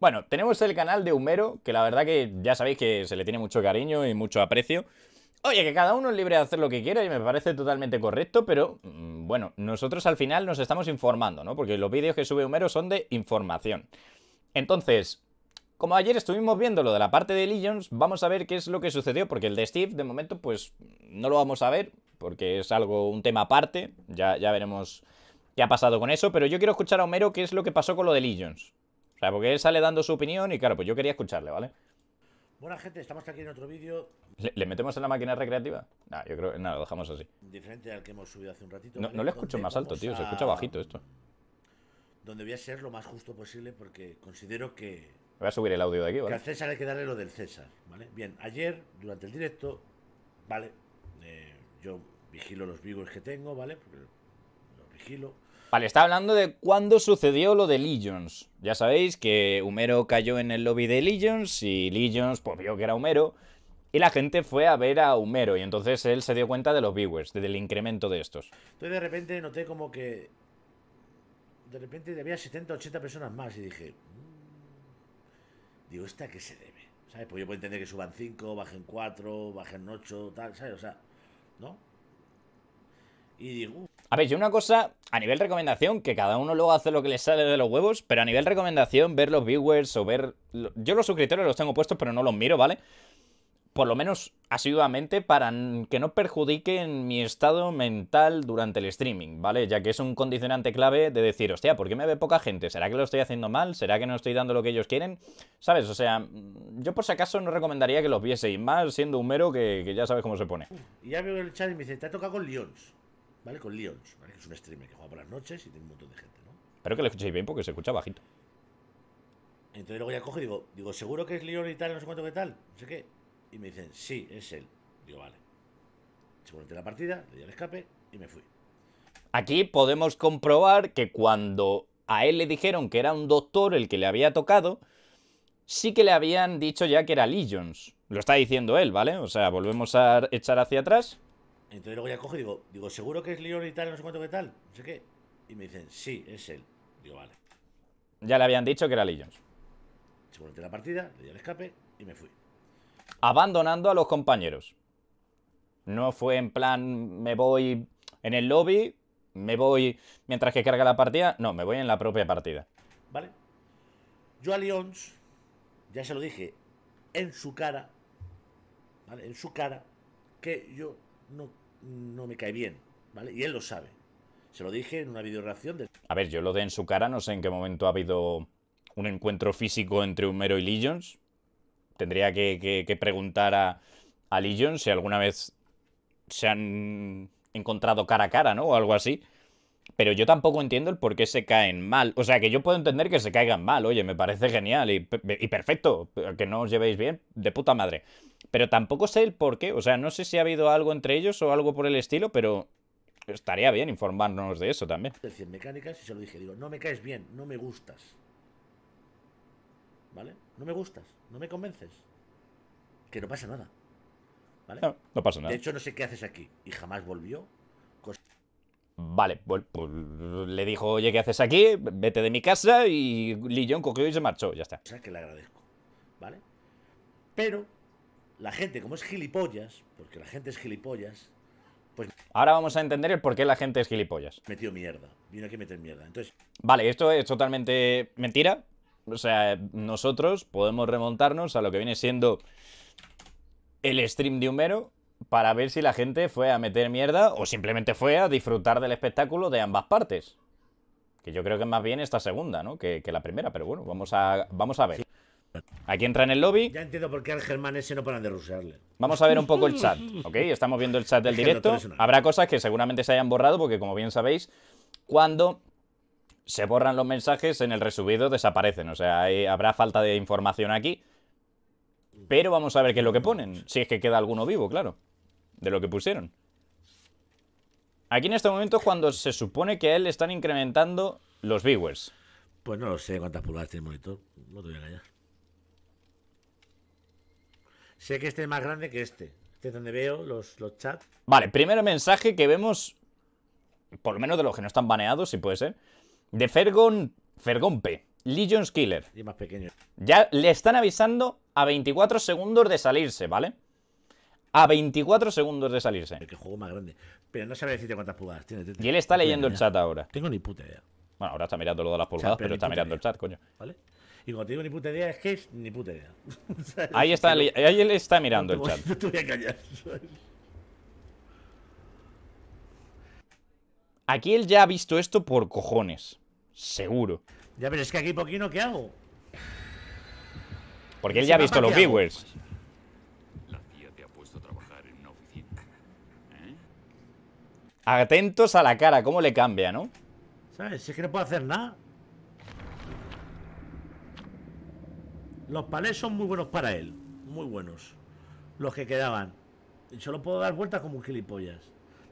Bueno, tenemos el canal de Humero, que la verdad que ya sabéis que se le tiene mucho cariño y mucho aprecio. Oye, que cada uno es libre de hacer lo que quiera y me parece totalmente correcto, pero mm, bueno, nosotros al final nos estamos informando, ¿no? Porque los vídeos que sube Humero son de información. Entonces, como ayer estuvimos viendo lo de la parte de Legions, vamos a ver qué es lo que sucedió, porque el de Steve, de momento, pues no lo vamos a ver, porque es algo, un tema aparte, ya, ya veremos qué ha pasado con eso, pero yo quiero escuchar a Homero qué es lo que pasó con lo de Legions. O sea, porque él sale dando su opinión y claro, pues yo quería escucharle, ¿vale? Buena gente, estamos aquí en otro vídeo. ¿Le, metemos en la máquina recreativa? No, yo creo que nada, lo dejamos así. Diferente al que hemos subido hace un ratito. No, no le escucho más alto, tío, se escucha bajito esto. Donde voy a ser lo más justo posible porque considero que. Voy a subir el audio de aquí, ¿vale? Que al César hay que darle lo del César, ¿vale? Bien, ayer, durante el directo, ¿vale? Eh, yo vigilo los vigos que tengo, ¿vale? Porque los vigilo. Vale, está hablando de cuándo sucedió lo de Legions. Ya sabéis que Humero cayó en el lobby de Legions y Legions pues, vio que era Humero y la gente fue a ver a Humero y entonces él se dio cuenta de los viewers, del incremento de estos. Entonces de repente noté como que de repente había 70, 80 personas más y dije, mm, digo, ¿esta qué se debe? ¿Sabes? Pues yo puedo entender que suban 5, bajen 4, bajen 8, tal, ¿sabes? O sea, ¿no? Y digo, a ver, yo una cosa, a nivel recomendación, que cada uno luego hace lo que le sale de los huevos, pero a nivel recomendación, ver los viewers o ver... Yo los suscriptores los tengo puestos, pero no los miro, ¿vale? Por lo menos asiduamente para que no perjudiquen mi estado mental durante el streaming, ¿vale? Ya que es un condicionante clave de decir, hostia, ¿por qué me ve poca gente? ¿Será que lo estoy haciendo mal? ¿Será que no estoy dando lo que ellos quieren? ¿Sabes? O sea, mm, yo por si acaso no recomendaría que los vieseis más siendo un mero que, ya sabes cómo se pone. Y ya veo el chat y me dice, te ha tocado con Lions. ¿vale? Con Lions, Que es un streamer que juega por las noches y tiene un montón de gente, ¿no? Espero que lo escuchéis bien porque se escucha bajito. Entonces luego ya coge y digo, digo, ¿seguro que es Leon y tal? No sé cuánto que tal, no sé qué. Y me dicen, sí, es él. Digo, vale. Se Seguramente la partida, le di al escape y me fui. Aquí podemos comprobar que cuando a él le dijeron que era un doctor el que le había tocado, sí que le habían dicho ya que era Legions. Lo está diciendo él, ¿vale? O sea, volvemos a echar hacia atrás. Entonces luego ya cojo y digo, digo, ¿seguro que es Leon y tal, no sé cuánto que tal? No sé qué. Y me dicen, sí, es él. Digo, vale. Ya le habían dicho que era Se volvió Seguramente la partida, le di el escape y me fui. Abandonando a los compañeros. No fue en plan, me voy en el lobby, me voy mientras que carga la partida. No, me voy en la propia partida. Vale. Yo a Lions, ya se lo dije, en su cara, ¿vale? En su cara, que yo no, no me cae bien, ¿vale? Y él lo sabe. Se lo dije en una videoreacción de... A ver, yo lo de en su cara, no sé en qué momento ha habido un encuentro físico entre Humero y Legions. Tendría que, preguntar a, a Legions si alguna vez se han encontrado cara a cara, ¿no? O algo así pero yo tampoco entiendo el por qué se caen mal. O sea, que yo puedo entender que se caigan mal, oye, me parece genial y, perfecto, que no os llevéis bien, de puta madre. Pero tampoco sé el por qué, o sea, no sé si ha habido algo entre ellos o algo por el estilo, pero estaría bien informarnos de eso también. mecánicas se lo dije, digo, no me caes bien, no me gustas. ¿Vale? No me gustas, no me convences. Que no pasa nada. ¿Vale? No, no pasa nada. De hecho, no sé qué haces aquí. Y jamás volvió. Cosa Vale, pues le dijo, oye, ¿qué haces aquí? Vete de mi casa y Lillón cogió y se marchó, ya está. O sea, que le agradezco, ¿vale? Pero la gente, como es gilipollas, porque la gente es gilipollas, pues... Ahora vamos a entender el por qué la gente es gilipollas. Metió mierda, vino aquí a meter mierda, Vale, esto es totalmente mentira. O sea, nosotros podemos remontarnos a lo que viene siendo el stream de Humero, para ver si la gente fue a meter mierda o simplemente fue a disfrutar del espectáculo de ambas partes. Que yo creo que es más bien esta segunda, ¿no? Que, la primera, pero bueno, vamos a, vamos a ver. Aquí entra en el lobby. Ya entiendo por qué al Germán ese no paran de rusearle. Vamos a ver un poco el chat, ¿ok? Estamos viendo el chat del directo. Habrá cosas que seguramente se hayan borrado porque, como bien sabéis, cuando se borran los mensajes en el resubido desaparecen. O sea, habrá falta de información aquí. Pero vamos a ver qué es lo que ponen. Si es que queda alguno vivo, claro de lo que pusieron. Aquí en este momento cuando se supone que a él están incrementando los viewers. Pues no lo sé cuántas pulgadas tiene el monitor, no te voy a callar. Sé que este es más grande que este. Este es donde veo los, los chats. Vale, primer mensaje que vemos, por lo menos de los que no están baneados, si puede ser, de Fergon, Fergon P, Legion's Killer. Y más pequeño. Ya le están avisando a 24 segundos de salirse, ¿vale? vale a 24 segundos de salirse. El que juego más grande. Pero no sabe decirte cuántas pulgadas tiene. Y él está leyendo el chat ahora. Tengo ni puta idea. Bueno, ahora está mirando lo de las pulgadas, pero, está mirando el chat, coño. ¿Vale? Y cuando te digo ni puta idea, es que es ni puta idea. ahí, está, ahí él está mirando el chat. No te voy a callar. Aquí él ya ha visto esto por cojones. Seguro. Ya, pero es que aquí poquino, ¿qué hago? Porque él ya ha visto los viewers. Atentos a la cara, cómo le cambia, ¿no? ¿Sabes? Si es que no puedo hacer nada. Los palés son muy buenos para él. Muy buenos. Los que quedaban. solo puedo dar vueltas como un gilipollas.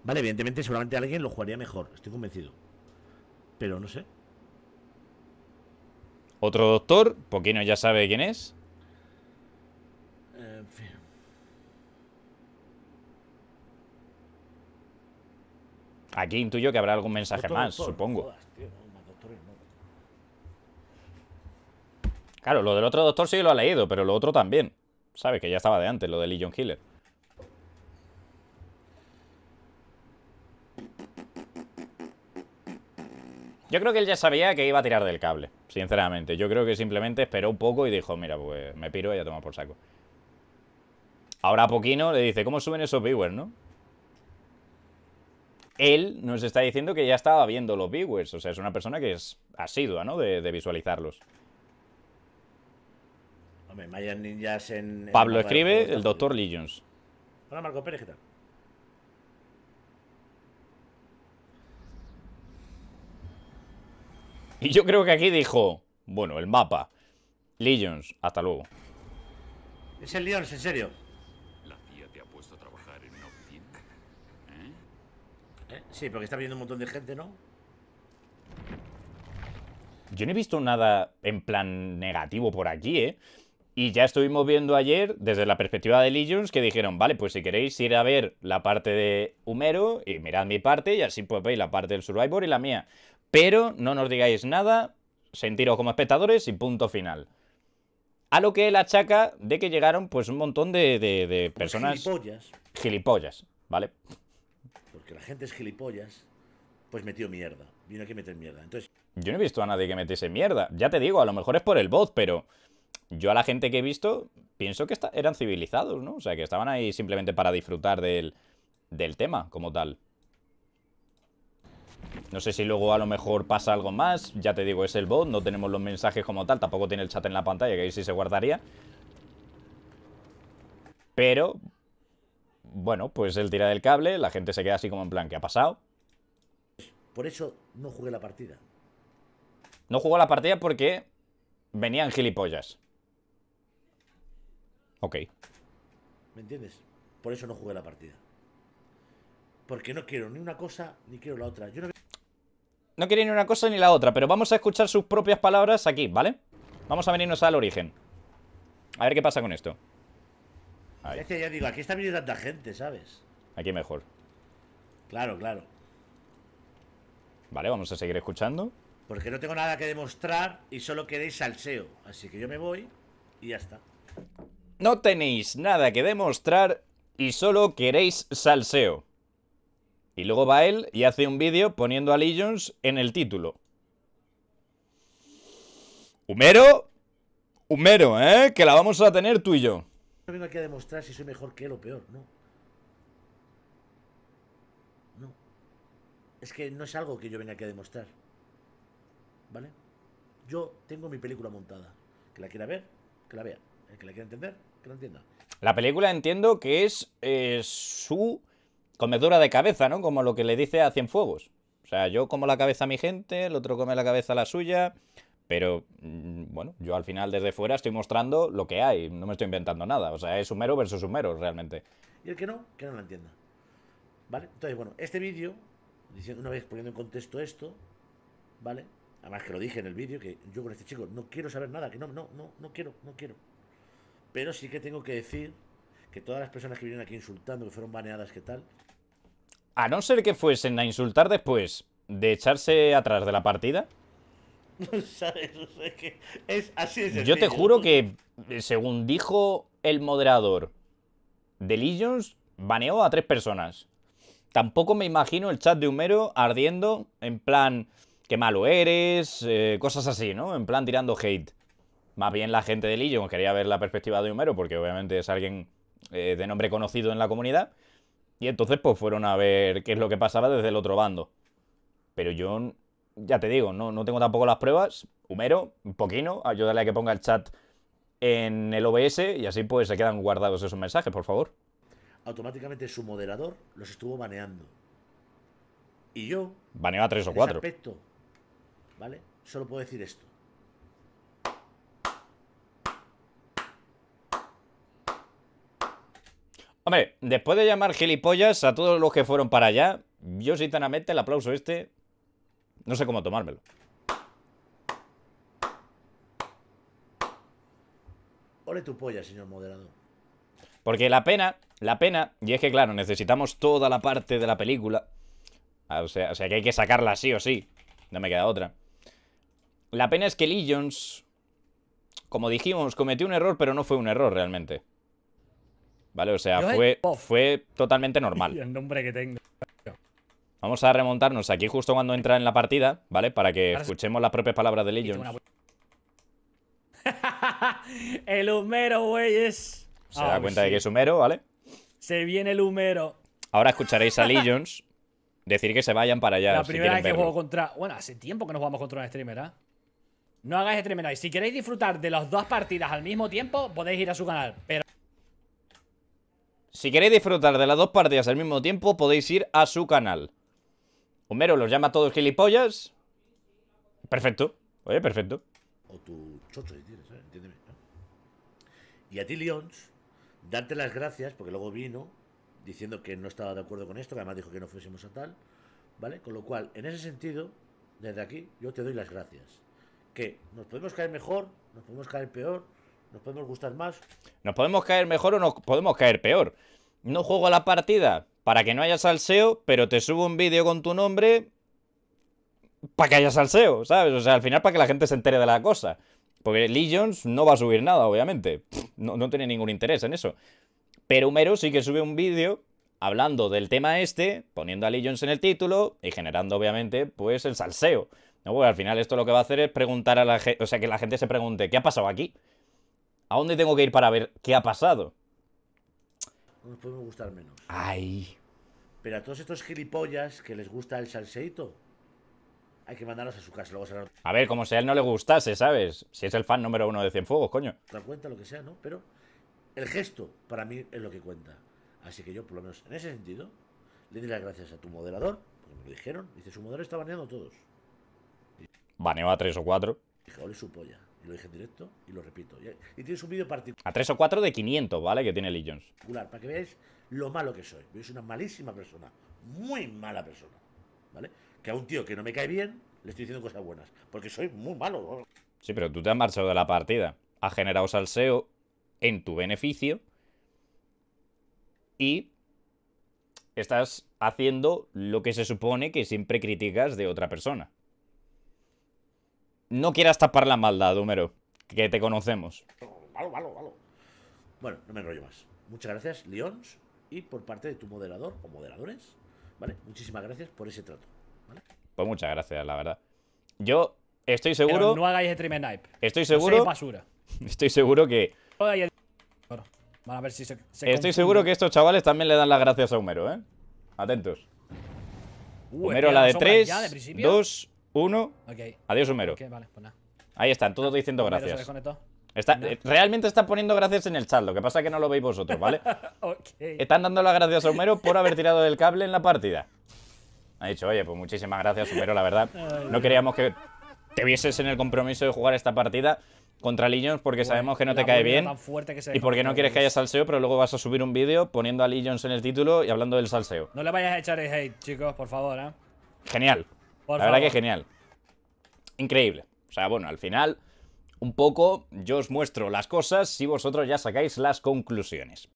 Vale, evidentemente, seguramente alguien lo jugaría mejor. Estoy convencido. Pero no sé. Otro doctor. Poquino ya sabe quién es. Aquí intuyo que habrá algún mensaje más, supongo. claro, lo del otro doctor sí lo ha leído, pero lo otro también. Sabes que ya estaba de antes, lo de Legion Healer. Yo creo que él ya sabía que iba a tirar del cable, sinceramente. Yo creo que simplemente esperó un poco y dijo, mira, pues me piro y ya toma por saco. Ahora a Poquino le dice, ¿cómo suben esos viewers, no? él nos está diciendo que ya estaba viendo los viewers. O sea, es una persona que es asidua, ¿no? De, visualizarlos. Hombre, Pablo escribe, el doctor Legions. Hola, Marco Pérez, ¿qué tal? Y yo creo que aquí dijo, bueno, el mapa. Legions, hasta luego. Es el Lions, en serio. ¿Eh? Sí, porque está viendo un montón de gente, ¿no? Yo no he visto nada en plan negativo por aquí, ¿eh? Y ya estuvimos viendo ayer, desde la perspectiva de Legions, que dijeron, vale, pues si queréis ir a ver la parte de Humero, y mirad mi parte, y así pues veis la parte del Survivor y la mía. Pero no nos digáis nada, sentiros como espectadores y punto final. A lo que él achaca de que llegaron pues un montón de, de, de pues personas... Gilipollas. Gilipollas, ¿vale? porque la gente es gilipollas, pues metió mierda. Vino aquí a meter mierda. Entonces... Yo no he visto a nadie que metiese mierda. Ya te digo, a lo mejor es por el bot, pero yo a la gente que he visto pienso que eran civilizados, ¿no? O sea, que estaban ahí simplemente para disfrutar del, del tema como tal. No sé si luego a lo mejor pasa algo más. Ya te digo, es el bot, no tenemos los mensajes como tal. Tampoco tiene el chat en la pantalla, que ahí sí se guardaría. Pero bueno, pues él tira del cable, la gente se queda así como en plan, ¿qué ha pasado? Por eso no jugué la partida. No jugó la partida porque venían gilipollas. Ok. ¿Me entiendes? Por eso no jugué la partida. Porque no quiero ni una cosa ni quiero la otra. no... quiero ni una cosa ni la otra, pero vamos a escuchar sus propias palabras aquí, ¿vale? Vamos a venirnos al origen. A ver qué pasa con esto ya digo, aquí está viniendo tanta gente, ¿sabes? Aquí mejor. Claro, claro. Vale, vamos a seguir escuchando. Porque no tengo nada que demostrar y solo queréis salseo. Así que yo me voy y ya está. No tenéis nada que demostrar y solo queréis salseo. Y luego va él y hace un vídeo poniendo a Legions en el título. Humero, Humero, ¿eh? Que la vamos a tener tú y yo. No vengo aquí a demostrar si soy mejor que él o peor, no. No. Es que no es algo que yo venga aquí a demostrar. ¿Vale? Yo tengo mi película montada. Que la quiera ver, que la vea. El eh, que la quiera entender, que la entienda. La película entiendo que es eh, su comedura de cabeza, ¿no? Como lo que le dice a Cienfuegos. O sea, yo como la cabeza a mi gente, el otro come la cabeza a la suya. Pero mm, bueno, yo al final desde fuera estoy mostrando lo que hay, no me estoy inventando nada. O sea, es Humero versus Sumero realmente. Y el que no, que no lo entienda. ¿Vale? Entonces, bueno, este vídeo, una vez poniendo en contexto esto, ¿vale? Además que lo dije en el vídeo, que yo con este chico no quiero saber nada, que no, no, no, no quiero, no quiero. Pero sí que tengo que decir que todas las personas que vinieron aquí insultando, que fueron baneadas, que tal. A no ser que fuesen a insultar después de echarse atrás de la partida, ¿Sabes? es Yo te juro que, eh, según dijo el moderador de Legions, baneó a tres personas. Tampoco me imagino el chat de Humero ardiendo en plan, qué malo eres, eh, cosas así, ¿no? En plan tirando hate. Más bien la gente de Legion quería ver la perspectiva de Humero porque obviamente es alguien eh, de nombre conocido en la comunidad. Y entonces pues fueron a ver qué es lo que pasaba desde el otro bando. Pero yo ya te digo, no, no tengo tampoco las pruebas. Humero, un poquino, ayúdale ah, a que ponga el chat en el OBS y así pues se quedan guardados esos mensajes, por favor. Automáticamente su moderador los estuvo baneando. Y yo... a tres o cuatro. ¿Vale? Solo puedo decir esto. Hombre, después de llamar gilipollas a todos los que fueron para allá, yo sinceramente el aplauso este no sé cómo tomármelo. Ole tu polla, señor moderado. Porque la pena, la pena, y es que claro, necesitamos toda la parte de la película. Ah, o sea, sea que hay que sacarla sí o sí. No me queda otra. La pena es que Legions, como dijimos, cometió un error, pero no fue un error realmente. ¿Vale? O sea, fue, fue totalmente normal. el nombre que tengo. Vamos a remontarnos aquí justo cuando entra en la partida, ¿vale? Para que escuchemos las propias palabras de Legion. el humero, güeyes. Se da ah, cuenta de que es humero, ¿vale? Se viene el humero. Ahora escucharéis a Legion decir que se vayan para allá. La primera vez que juego contra. Bueno, hace tiempo que no jugamos contra un streamer, ¿eh? No hagáis streamer ahí. Si queréis disfrutar de las dos partidas al mismo tiempo, podéis ir a su canal. Pero. Si queréis disfrutar de las dos partidas al mismo tiempo, podéis ir a su canal. Homero los llama a todos gilipollas. Perfecto. Oye, perfecto. O tu chocho, ¿eh? entiéndeme. Y a ti, Lyons, darte las gracias, porque luego vino diciendo que no estaba de acuerdo con esto, que además dijo que no fuésemos a tal, ¿vale? Con lo cual, en ese sentido, desde aquí, yo te doy las gracias. Que nos podemos caer mejor, nos podemos caer peor, nos podemos gustar más. Nos podemos caer mejor o nos podemos caer peor. No juego la partida, para que no haya salseo, pero te subo un vídeo con tu nombre para que haya salseo, ¿sabes? O sea, al final para que la gente se entere de la cosa. Porque Legions no va a subir nada, obviamente. No, tiene ningún interés en eso. Pero Homero sí que sube un vídeo hablando del tema este, poniendo a Legions en el título y generando, obviamente, pues el salseo. No, pues, al final esto lo que va a hacer es preguntar a la gente, o sea, que la gente se pregunte, ¿qué ha pasado aquí? ¿A dónde tengo que ir para ver qué ha pasado? nos podemos gustar menos. Ay. Pero a todos estos gilipollas que les gusta el salseito, hay que mandarlos a su casa. a... ver, como sea, él no le gustase, ¿sabes? Si es el fan número uno de Cienfuegos, coño. Da cuenta lo que sea, ¿no? Pero el gesto, para mí, es lo que cuenta. Así que yo, por lo menos en ese sentido, le di las gracias a tu moderador, porque me lo dijeron. Dice, su moderador está baneando todos. Baneó a tres o cuatro. Dije, ole su polla lo dije en directo y lo repito. Y, tienes un vídeo particular. A tres o cuatro de 500, ¿vale? Que tiene Legions. Para que veáis lo malo que soy. Yo soy una malísima persona. Muy mala persona. ¿Vale? Que a un tío que no me cae bien, le estoy diciendo cosas buenas. Porque soy muy malo. Sí, pero tú te has marchado de la partida. Has generado salseo en tu beneficio. Y estás haciendo lo que se supone que siempre criticas de otra persona. No quieras tapar la maldad, Homero. Que te conocemos. Bueno, no me enrollo más. Muchas gracias, Leons. Y por parte de tu moderador o moderadores, ¿vale? Muchísimas gracias por ese trato. ¿vale? Pues muchas gracias, la verdad. Yo estoy seguro. no hagáis streamer snipe. Estoy seguro. basura. Estoy seguro que. a ver si se, Estoy seguro que estos chavales también le dan las gracias a Homero, ¿eh? Atentos. Número la de tres, dos uno. Adiós, Homero. Pues Ahí están, todos ah, diciendo gracias. Eh, realmente están poniendo gracias en el chat, lo que pasa es que no lo veis vosotros, ¿vale? Están dando las gracias a Homero por haber tirado del cable en la partida. Ha dicho, oye, pues muchísimas gracias, Homero, la verdad. No queríamos que te vieses en el compromiso de jugar esta partida contra Legions porque sabemos que no te cae bien y porque no quieres que haya salseo, pero luego vas a subir un vídeo poniendo a Legions en el título y hablando del salseo. No le vayas a echar el hate, chicos, por favor, ¿eh? Genial la verdad que genial. Increíble. O sea, bueno, al final, un poco yo os muestro las cosas si vosotros ya sacáis las conclusiones.